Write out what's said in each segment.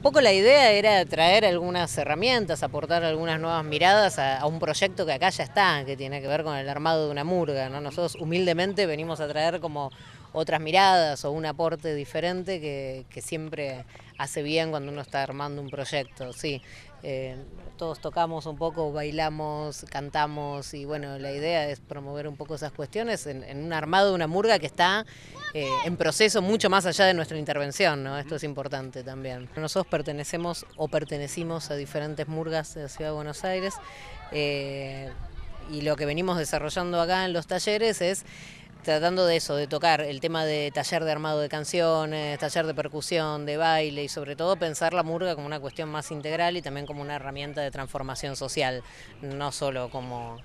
poco la idea era traer algunas herramientas, aportar algunas nuevas miradas a, un proyecto que acá ya está, que tiene que ver con el armado de una murga. ¿no? Nosotros humildemente venimos a traer como otras miradas o un aporte diferente que, siempre hace bien cuando uno está armando un proyecto, sí. Eh, todos tocamos un poco, bailamos, cantamos y bueno, la idea es promover un poco esas cuestiones en, un armado de una murga que está eh, en proceso mucho más allá de nuestra intervención, ¿no? Esto es importante también. Nosotros pertenecemos o pertenecimos a diferentes murgas de la Ciudad de Buenos Aires eh, y lo que venimos desarrollando acá en los talleres es tratando de eso, de tocar el tema de taller de armado de canciones, taller de percusión, de baile y sobre todo pensar la murga como una cuestión más integral y también como una herramienta de transformación social, no solo como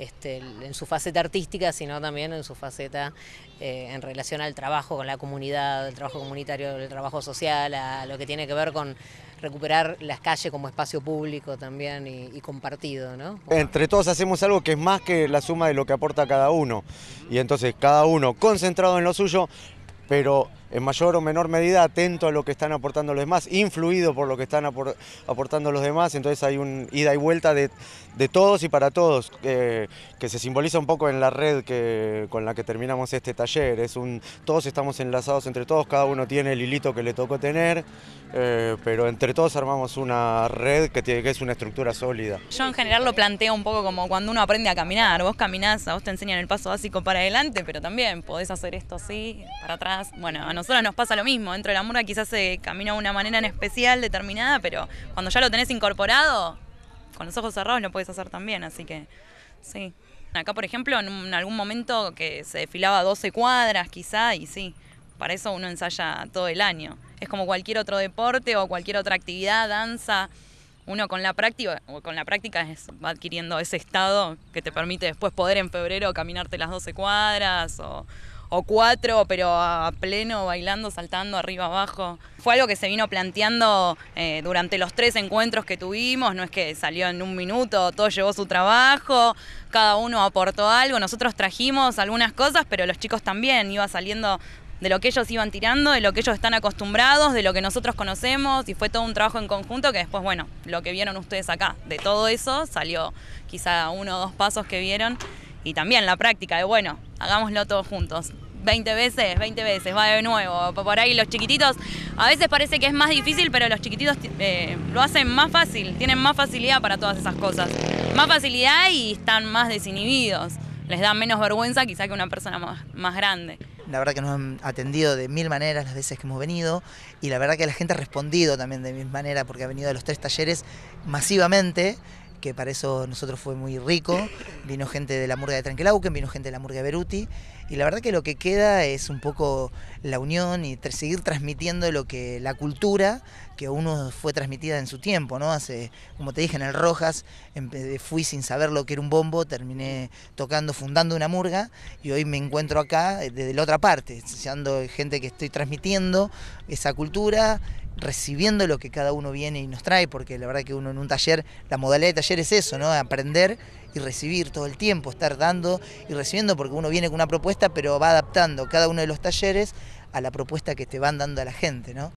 este, en su faceta artística, sino también en su faceta eh, en relación al trabajo con la comunidad, el trabajo comunitario, el trabajo social, a lo que tiene que ver con recuperar las calles como espacio público también y, y compartido. ¿no? Entre todos hacemos algo que es más que la suma de lo que aporta cada uno. Y entonces cada uno concentrado en lo suyo, pero en mayor o menor medida atento a lo que están aportando los demás, influido por lo que están aportando los demás, entonces hay un ida y vuelta de, todos y para todos, que se simboliza un poco en la red que, con la que terminamos este taller, es un, todos estamos enlazados entre todos, cada uno tiene el hilito que le tocó tener, eh, pero entre todos armamos una red que, es una estructura sólida. Yo en general lo planteo un poco como cuando uno aprende a caminar, vos caminás, a vos te enseñan el paso básico para adelante, pero también podés hacer esto así, para atrás, bueno, nosotros nos pasa lo mismo. Dentro de la murga quizás se camina de una manera en especial, determinada, pero cuando ya lo tenés incorporado, con los ojos cerrados lo puedes hacer también, así que sí. Acá, por ejemplo, en, algún momento que se desfilaba 12 cuadras quizá, y sí, para eso uno ensaya todo el año. Es como cualquier otro deporte o cualquier otra actividad, danza. Uno con la práctica, o con la práctica va adquiriendo ese estado que te permite después poder en febrero caminarte las 12 cuadras o, o cuatro, pero a pleno, bailando, saltando, arriba, abajo. Fue algo que se vino planteando eh, durante los tres encuentros que tuvimos, no es que salió en un minuto, todo llevó su trabajo, cada uno aportó algo, nosotros trajimos algunas cosas, pero los chicos también, iba saliendo de lo que ellos iban tirando, de lo que ellos están acostumbrados, de lo que nosotros conocemos, y fue todo un trabajo en conjunto que después, bueno, lo que vieron ustedes acá, de todo eso salió quizá uno o dos pasos que vieron y también la práctica de, bueno, hagámoslo todos juntos. 20 veces, 20 veces, va de nuevo. Por ahí los chiquititos, a veces parece que es más difícil, pero los chiquititos eh, lo hacen más fácil, tienen más facilidad para todas esas cosas. Más facilidad y están más desinhibidos. Les da menos vergüenza quizá que una persona más, más grande. La verdad que nos han atendido de mil maneras las veces que hemos venido y la verdad que la gente ha respondido también de mil maneras porque ha venido a los tres talleres masivamente que para eso nosotros fue muy rico. Vino gente de la murga de Tranquilauquen, vino gente de la murga de Beruti. Y la verdad que lo que queda es un poco la unión y seguir transmitiendo lo que la cultura que uno fue transmitida en su tiempo, ¿no? Hace, como te dije, en el Rojas em-, eh, fui sin saber lo que era un bombo, terminé tocando, fundando una murga y hoy me encuentro acá eh, desde la otra parte, siendo gente que estoy transmitiendo esa cultura recibiendo lo que cada uno viene y nos trae, porque la verdad que uno en un taller, la modalidad de taller es eso, ¿no? Aprender y recibir todo el tiempo, estar dando y recibiendo, porque uno viene con una propuesta, pero va adaptando cada uno de los talleres a la propuesta que te van dando a la gente, ¿no?